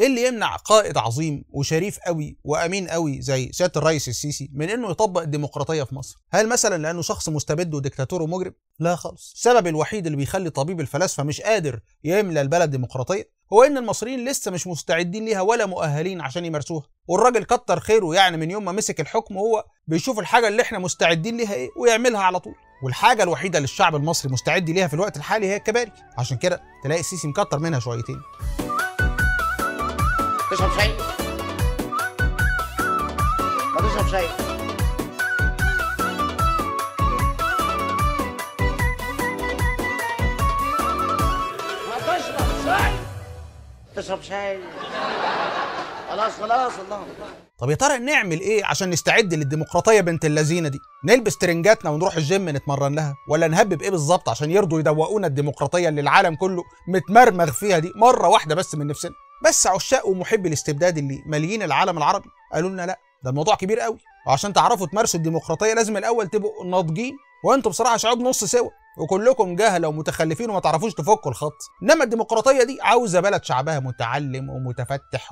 ايه اللي يمنع قائد عظيم وشريف قوي وامين قوي زي سياده الرئيس السيسي من انه يطبق الديمقراطيه في مصر؟ هل مثلا لانه شخص مستبد وديكتاتور ومجرم؟ لا خالص، السبب الوحيد اللي بيخلي طبيب الفلاسفه مش قادر يملى البلد ديمقراطيه هو ان المصريين لسه مش مستعدين ليها ولا مؤهلين عشان يمارسوها، والراجل كتر خيره يعني من يوم ما مسك الحكم هو بيشوف الحاجه اللي احنا مستعدين ليها ايه ويعملها على طول. والحاجة الوحيدة اللي الشعب المصري مستعد ليها في الوقت الحالي هي الكباري عشان كده تلاقي السيسي مكتر منها شويتين تشرب شيء ما تشرب شيء ما تشرب شيء تشرب شيء خلاص خلاص الله طب يا ترى نعمل ايه عشان نستعد للديمقراطيه بنت اللذينه دي نلبس ترنجاتنا ونروح الجيم نتمرن لها ولا نهبب ايه بالظبط عشان يرضوا يدوقونا الديمقراطيه اللي العالم كله متمرمغ فيها دي مره واحده بس من نفسنا بس عشاق ومحبي الاستبداد اللي ماليين العالم العربي قالوا لنا لا ده الموضوع كبير قوي وعشان تعرفوا تمارسوا الديمقراطيه لازم الاول تبقوا ناضجين وانتم بصراحه شعوب نص سوا وكلكم جهله ومتخلفين وما تعرفوش تفكوا الخط انما الديمقراطيه دي عاوزه بلد شعبها متعلم ومتفتح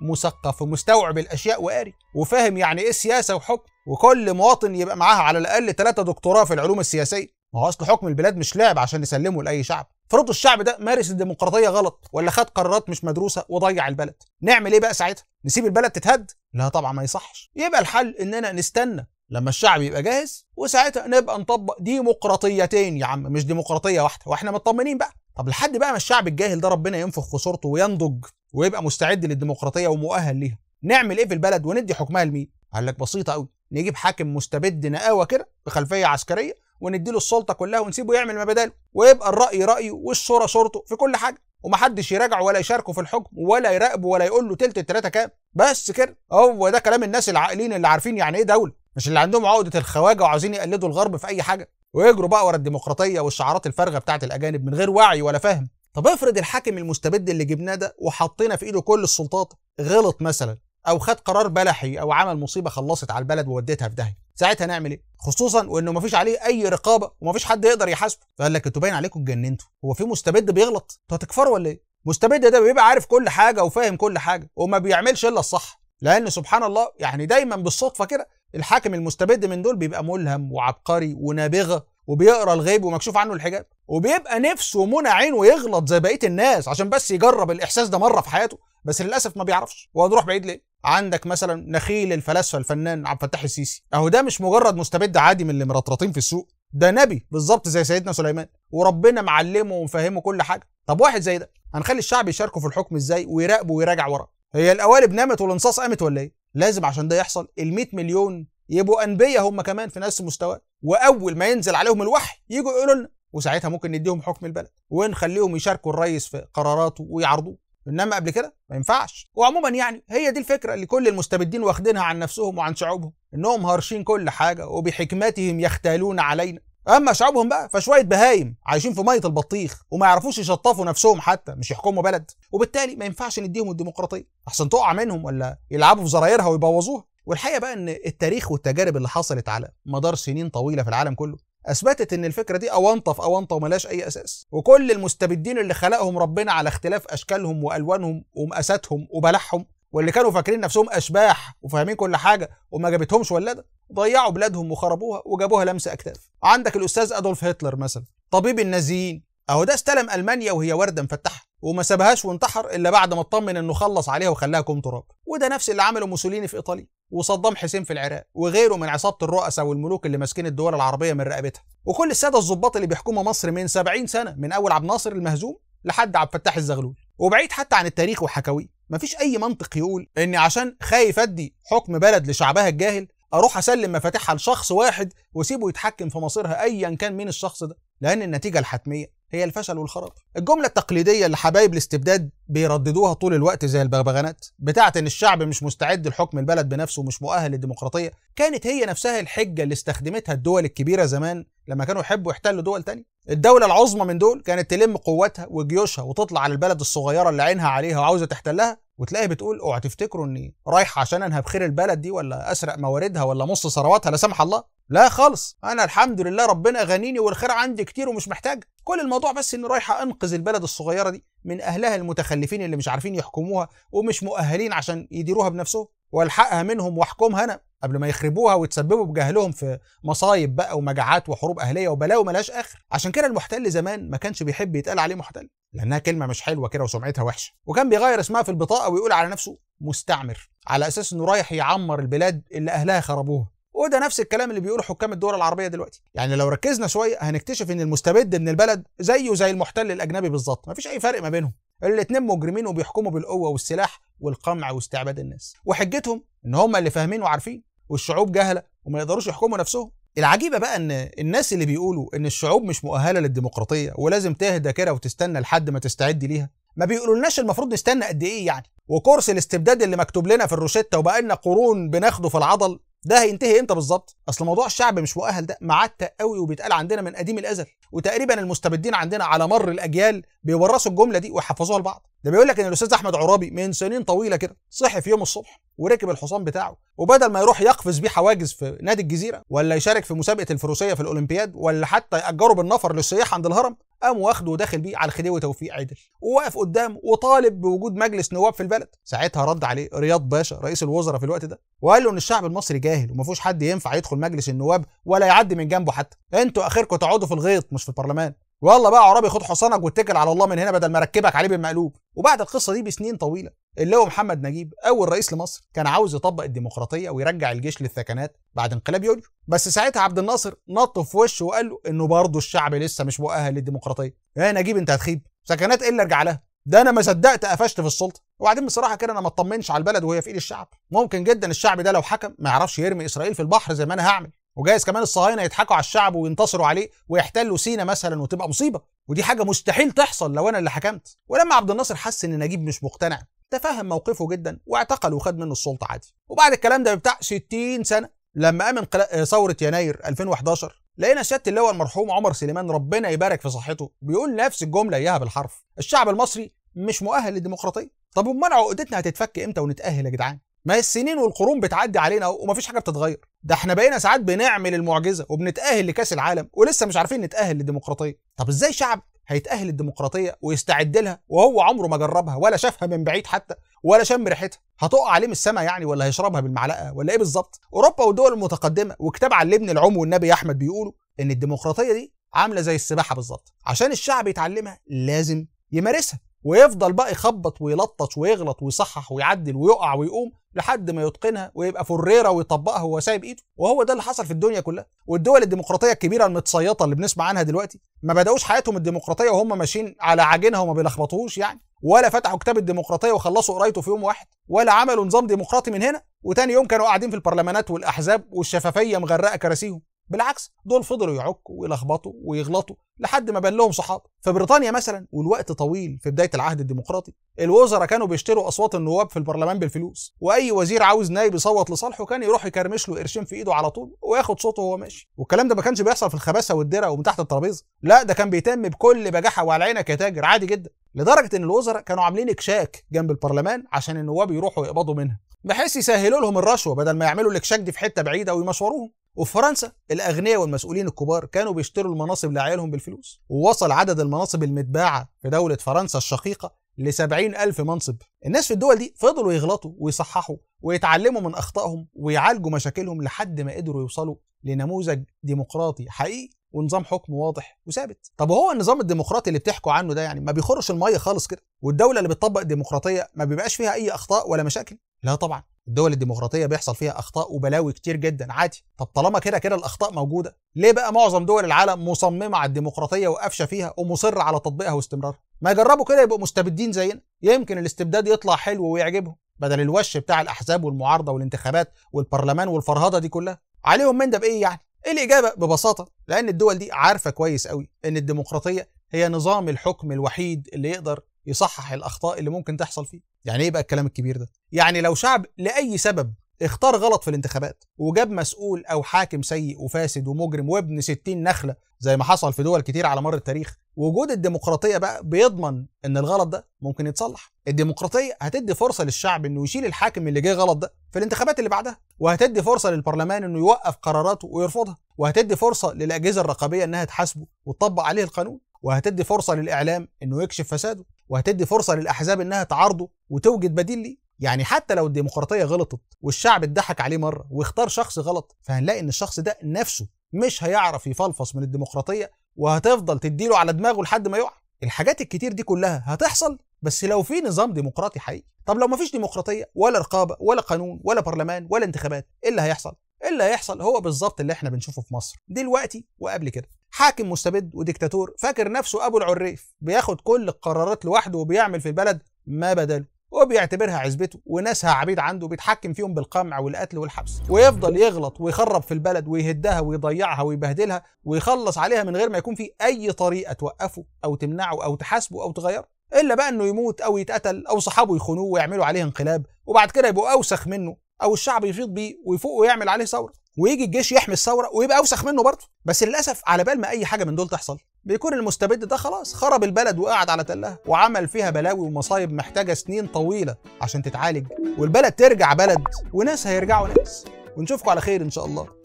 ومثقف ومستوعب الاشياء وقاري وفاهم يعني ايه سياسه وحكم وكل مواطن يبقى معاها على الاقل ثلاثة دكتوراه في العلوم السياسيه ما هو اصل حكم البلاد مش لعب عشان نسلمه لاي شعب فرضوا الشعب ده مارس الديمقراطيه غلط ولا خد قرارات مش مدروسه وضيع البلد نعمل ايه بقى ساعتها نسيب البلد تتهد لا طبعا ما يصحش يبقى الحل اننا نستنى لما الشعب يبقى جاهز وساعتها نبقى نطبق ديمقراطيتين يا عم مش ديمقراطيه واحده واحنا مطمنين بقى طب لحد بقى ما الشعب الجاهل ده ربنا ينفخ في صورته وينضج ويبقى مستعد للديمقراطيه ومؤهل ليها نعمل ايه في البلد وندي حكمها لمين قال لك بسيطه قوي نجيب حاكم مستبد نقاوه كده بخلفيه عسكريه ونديله السلطه كلها ونسيبه يعمل ما بداله ويبقى الراي رايه والصوره صورته في كل حاجه ومحدش يراجعه ولا يشاركه في الحكم ولا يراقبه ولا يقول له تلت التلاته كام بس كده هو ده كلام الناس العاقلين اللي عارفين يعني ايه دوله مش اللي عندهم عقده الخواجه وعاوزين يقلدوا الغرب في اي حاجه ويجروا بقى ورا الديمقراطيه والشعارات الفارغه بتاعه الاجانب من غير وعي ولا فهم طب افرض الحاكم المستبد اللي جبناه ده وحطينا في ايده كل السلطات غلط مثلا او خد قرار بلحي او عمل مصيبه خلصت على البلد ووديتها في داهيه ساعتها نعمل ايه؟ خصوصا وانه ما فيش عليه اي رقابه وما فيش حد يقدر يحاسبه فقال لك انتوا باين عليكم اتجننتوا هو في مستبد بيغلط انتوا هتكفروا ولا ايه؟ مستبد ده بيبقى عارف كل حاجه وفاهم كل حاجه وما بيعملش الا الصح لان سبحان الله يعني دايما بالصدفه كده الحاكم المستبد من دول بيبقى ملهم وعبقري ونابغه وبيقرا الغيب ومكشوف عنه الحجاب وبيبقى نفسه منى عينه يغلط زي بقيه الناس عشان بس يجرب الاحساس ده مره في حياته بس للاسف ما بيعرفش وهنروح بعيد ليه عندك مثلا نخيل الفلاسفه الفنان عبد الفتاح السيسي اهو ده مش مجرد مستبد عادي من اللي مرطرطين في السوق ده نبي بالظبط زي سيدنا سليمان وربنا معلمه ومفهمه كل حاجه طب واحد زي ده هنخلي الشعب يشاركه في الحكم ازاي ويراقبه ويراجع وراه هي القوالب نامت والانصاص قامت ولا ايه لازم عشان ده يحصل ال 100 مليون يبقوا انبياء هم كمان في نفس المستوى واول ما ينزل عليهم الوحي يجوا يقولوا لنا وساعتها ممكن نديهم حكم البلد ونخليهم يشاركوا الرئيس في قراراته ويعرضوه انما قبل كده ما ينفعش وعموما يعني هي دي الفكره اللي كل المستبدين واخدينها عن نفسهم وعن شعوبهم انهم هارشين كل حاجه وبحكمتهم يختالون علينا اما شعوبهم بقى فشويه بهايم عايشين في ميه البطيخ وما يعرفوش يشطفوا نفسهم حتى مش يحكموا بلد وبالتالي ما ينفعش نديهم الديمقراطيه احسن تقع منهم ولا يلعبوا في زرايرها ويبوظوها والحقيقه بقى ان التاريخ والتجارب اللي حصلت على مدار سنين طويله في العالم كله اثبتت ان الفكره دي اونطه في اونطه وملهاش اي اساس وكل المستبدين اللي خلقهم ربنا على اختلاف اشكالهم والوانهم ومقاساتهم وبلحهم واللي كانوا فاكرين نفسهم اشباح وفاهمين كل حاجه وما جابتهمش ولاده ضيعوا بلادهم وخربوها وجابوها لمسه اكتاف عندك الاستاذ ادولف هتلر مثلا طبيب النازيين اهو ده استلم المانيا وهي ورده مفتحه وما سابهاش وانتحر الا بعد ما اطمن انه خلص عليها وخلاها كوم تراب وده نفس اللي عمله موسوليني في ايطاليا وصدام حسين في العراق وغيره من عصابه الرؤساء والملوك اللي ماسكين الدول العربيه من رقبتها وكل الساده الظباط اللي بيحكموا مصر من 70 سنه من اول عبد الناصر المهزوم لحد عبد الفتاح الزغلول وبعيد حتى عن التاريخ وحكاويه مفيش اي منطق يقول اني عشان خايف ادي حكم بلد لشعبها الجاهل اروح اسلم مفاتيحها لشخص واحد واسيبه يتحكم في مصيرها ايا كان مين الشخص ده لان النتيجه الحتميه هي الفشل والخراب الجمله التقليديه اللي حبايب الاستبداد بيرددوها طول الوقت زي البغبغانات بتاعه ان الشعب مش مستعد لحكم البلد بنفسه ومش مؤهل للديمقراطيه كانت هي نفسها الحجه اللي استخدمتها الدول الكبيره زمان لما كانوا يحبوا يحتلوا دول تاني الدولة العظمى من دول كانت تلم قوتها وجيوشها وتطلع على البلد الصغيرة اللي عينها عليها وعاوزة تحتلها وتلاقي بتقول اوعى تفتكروا اني رايح عشان انهب خير البلد دي ولا اسرق مواردها ولا مص ثرواتها لا سمح الله لا خالص انا الحمد لله ربنا غنيني والخير عندي كتير ومش محتاج كل الموضوع بس اني رايحه انقذ البلد الصغيره دي من اهلها المتخلفين اللي مش عارفين يحكموها ومش مؤهلين عشان يديروها بنفسهم والحقها منهم واحكمها انا قبل ما يخربوها ويتسببوا بجهلهم في مصايب بقى ومجاعات وحروب اهليه وبلاوي ملهاش اخر عشان كده المحتل زمان ما كانش بيحب يتقال عليه محتل لانها كلمه مش حلوه كده وسمعتها وحشه وكان بيغير اسمها في البطاقه ويقول على نفسه مستعمر على اساس انه رايح يعمر البلاد اللي اهلها خربوها وده نفس الكلام اللي بيقوله حكام الدول العربيه دلوقتي يعني لو ركزنا شويه هنكتشف ان المستبد من البلد زيه زي المحتل الاجنبي بالظبط مفيش اي فرق ما بينهم الاتنين مجرمين وبيحكموا بالقوه والسلاح والقمع واستعباد الناس وحجتهم ان هم اللي فاهمين وعارفين والشعوب جهله وما يقدروش يحكموا نفسهم العجيبه بقى ان الناس اللي بيقولوا ان الشعوب مش مؤهله للديمقراطيه ولازم تهدى كده وتستنى لحد ما تستعد ليها ما بيقولولناش المفروض نستنى قد ايه يعني وكورس الاستبداد اللي مكتوب لنا في الروشته وبقالنا قرون بناخده في العضل ده هينتهي امتى بالظبط اصل موضوع الشعب مش مؤهل ده معتق قوي وبيتقال عندنا من قديم الازل وتقريبا المستبدين عندنا على مر الاجيال بيورثوا الجمله دي ويحفظوها لبعض ده بيقول لك ان الاستاذ احمد عرابي من سنين طويله كده صحي في يوم الصبح وركب الحصان بتاعه وبدل ما يروح يقفز بيه حواجز في نادي الجزيره ولا يشارك في مسابقه الفروسيه في الاولمبياد ولا حتى ياجره بالنفر للسياح عند الهرم قام واخده وداخل بيه على الخديوي توفيق عدل ووقف قدامه وطالب بوجود مجلس نواب في البلد ساعتها رد عليه رياض باشا رئيس الوزراء في الوقت ده وقال له ان الشعب المصري جاهل وما فيهوش حد ينفع يدخل مجلس النواب ولا يعدي من جنبه حتى انتوا اخركم تقعدوا في الغيط مش في البرلمان والله بقى عرابي خد حصانك واتكل على الله من هنا بدل ما اركبك عليه بالمقلوب وبعد القصه دي بسنين طويله اللي هو محمد نجيب اول رئيس لمصر كان عاوز يطبق الديمقراطيه ويرجع الجيش للثكنات بعد انقلاب يوليو بس ساعتها عبد الناصر نط في وشه وقال له انه برضه الشعب لسه مش مؤهل للديمقراطيه يا إيه نجيب انت هتخيب سكنات ايه اللي ارجع لها ده انا ما صدقت قفشت في السلطه وبعدين بصراحه كده انا ما اطمنش على البلد وهي في ايد الشعب ممكن جدا الشعب ده لو حكم ما يعرفش يرمي اسرائيل في البحر زي ما انا هعمل وجايز كمان الصهاينه يضحكوا على الشعب وينتصروا عليه ويحتلوا سينا مثلا وتبقى مصيبه ودي حاجه مستحيل تحصل لو انا اللي حكمت ولما عبد الناصر حس ان نجيب مش مقتنع تفهم موقفه جدا واعتقل وخد منه السلطه عادي وبعد الكلام ده بتاع 60 سنه لما قام آه، ثوره يناير 2011 لقينا سياده اللواء المرحوم عمر سليمان ربنا يبارك في صحته بيقول نفس الجمله اياها بالحرف الشعب المصري مش مؤهل للديمقراطيه طب امال عقدتنا هتتفك امتى ونتاهل يا جدعان ما السنين والقرون بتعدي علينا ومفيش حاجه بتتغير ده احنا بقينا ساعات بنعمل المعجزه وبنتاهل لكاس العالم ولسه مش عارفين نتاهل للديمقراطيه طب ازاي شعب هيتأهل الديمقراطية ويستعد لها وهو عمره ما جربها ولا شافها من بعيد حتى ولا شم ريحتها هتقع عليه من السما يعني ولا هيشربها بالمعلقة ولا ايه بالظبط أوروبا والدول المتقدمة وكتاب علمني العم والنبي أحمد بيقولوا إن الديمقراطية دي عاملة زي السباحة بالظبط عشان الشعب يتعلمها لازم يمارسها ويفضل بقى يخبط ويلطش ويغلط ويصحح ويعدل ويقع ويقوم لحد ما يتقنها ويبقى فريره ويطبقها وهو سايب ايده وهو ده اللي حصل في الدنيا كلها والدول الديمقراطيه الكبيره المتسيطه اللي بنسمع عنها دلوقتي ما بداوش حياتهم الديمقراطيه وهم ماشيين على عجينها وما بيلخبطوش يعني ولا فتحوا كتاب الديمقراطيه وخلصوا قرايته في يوم واحد ولا عملوا نظام ديمقراطي من هنا وتاني يوم كانوا قاعدين في البرلمانات والاحزاب والشفافيه مغرقه كراسيهم بالعكس دول فضلوا يعكوا ويلخبطوا ويغلطوا لحد ما بان لهم صحاب في بريطانيا مثلا والوقت طويل في بدايه العهد الديمقراطي الوزراء كانوا بيشتروا اصوات النواب في البرلمان بالفلوس واي وزير عاوز نايب يصوت لصالحه كان يروح يكرمش له قرشين في ايده على طول وياخد صوته وهو ماشي والكلام ده ما كانش بيحصل في الخباثه والدرع ومن تحت الترابيزه لا ده كان بيتم بكل بجاحه وعلى عينك يا تاجر عادي جدا لدرجه ان الوزراء كانوا عاملين اكشاك جنب البرلمان عشان النواب يروحوا يقبضوا منها بحيث يسهلوا لهم الرشوه بدل ما يعملوا الاكشاك دي في حته بعيده ويمشوروهم وفي فرنسا الاغنياء والمسؤولين الكبار كانوا بيشتروا المناصب لعيالهم بالفلوس ووصل عدد المناصب المتباعه في دوله فرنسا الشقيقه ل ألف منصب الناس في الدول دي فضلوا يغلطوا ويصححوا ويتعلموا من أخطائهم ويعالجوا مشاكلهم لحد ما قدروا يوصلوا لنموذج ديمقراطي حقيقي ونظام حكم واضح وثابت طب وهو النظام الديمقراطي اللي بتحكوا عنه ده يعني ما بيخرش الميه خالص كده والدوله اللي بتطبق الديمقراطيه ما بيبقاش فيها اي اخطاء ولا مشاكل لا طبعا الدول الديمقراطيه بيحصل فيها اخطاء وبلاوي كتير جدا عادي طب طالما كده كده الاخطاء موجوده ليه بقى معظم دول العالم مصممه على الديمقراطيه وقافشه فيها ومصره على تطبيقها واستمرارها ما يجربوا كده يبقوا مستبدين زينا يمكن الاستبداد يطلع حلو ويعجبهم بدل الوش بتاع الاحزاب والمعارضه والانتخابات والبرلمان والفرهده دي كلها عليهم من ده بايه يعني إيه الاجابه ببساطه لان الدول دي عارفه كويس قوي ان الديمقراطيه هي نظام الحكم الوحيد اللي يقدر يصحح الاخطاء اللي ممكن تحصل فيه يعني ايه بقى الكلام الكبير ده يعني لو شعب لاي سبب اختار غلط في الانتخابات وجاب مسؤول او حاكم سيء وفاسد ومجرم وابن 60 نخله زي ما حصل في دول كتير على مر التاريخ وجود الديمقراطيه بقى بيضمن ان الغلط ده ممكن يتصلح الديمقراطيه هتدي فرصه للشعب انه يشيل الحاكم اللي جه غلط ده في الانتخابات اللي بعدها وهتدي فرصه للبرلمان انه يوقف قراراته ويرفضها وهتدي فرصه للاجهزه الرقابيه انها تحاسبه وتطبق عليه القانون وهتدي فرصه للاعلام انه يكشف فساده وهتدي فرصه للاحزاب انها تعارضه وتوجد بديل ليه يعني حتى لو الديمقراطيه غلطت والشعب اتضحك عليه مره واختار شخص غلط فهنلاقي ان الشخص ده نفسه مش هيعرف يفلفص من الديمقراطيه وهتفضل تديله على دماغه لحد ما يقع الحاجات الكتير دي كلها هتحصل بس لو في نظام ديمقراطي حقيقي طب لو مفيش ديمقراطيه ولا رقابه ولا قانون ولا برلمان ولا انتخابات ايه اللي هيحصل اللي هيحصل هو بالظبط اللي احنا بنشوفه في مصر دلوقتي وقبل كده حاكم مستبد وديكتاتور فاكر نفسه ابو العريف بياخد كل القرارات لوحده وبيعمل في البلد ما بداله وبيعتبرها عزبته وناسها عبيد عنده بيتحكم فيهم بالقمع والقتل والحبس ويفضل يغلط ويخرب في البلد ويهدها ويضيعها ويبهدلها ويخلص عليها من غير ما يكون في اي طريقه توقفه او تمنعه او تحاسبه او تغيره الا بقى انه يموت او يتقتل او صحابه يخونوه ويعملوا عليه انقلاب وبعد كده يبقوا اوسخ منه او الشعب يفيض بيه ويفوق ويعمل عليه ثوره ويجي الجيش يحمي الثوره ويبقى اوسخ منه برضه بس للاسف على بال ما اي حاجه من دول تحصل بيكون المستبد ده خلاص خرب البلد وقعد على تلها وعمل فيها بلاوي ومصايب محتاجه سنين طويله عشان تتعالج والبلد ترجع بلد وناس هيرجعوا ناس ونشوفكم على خير ان شاء الله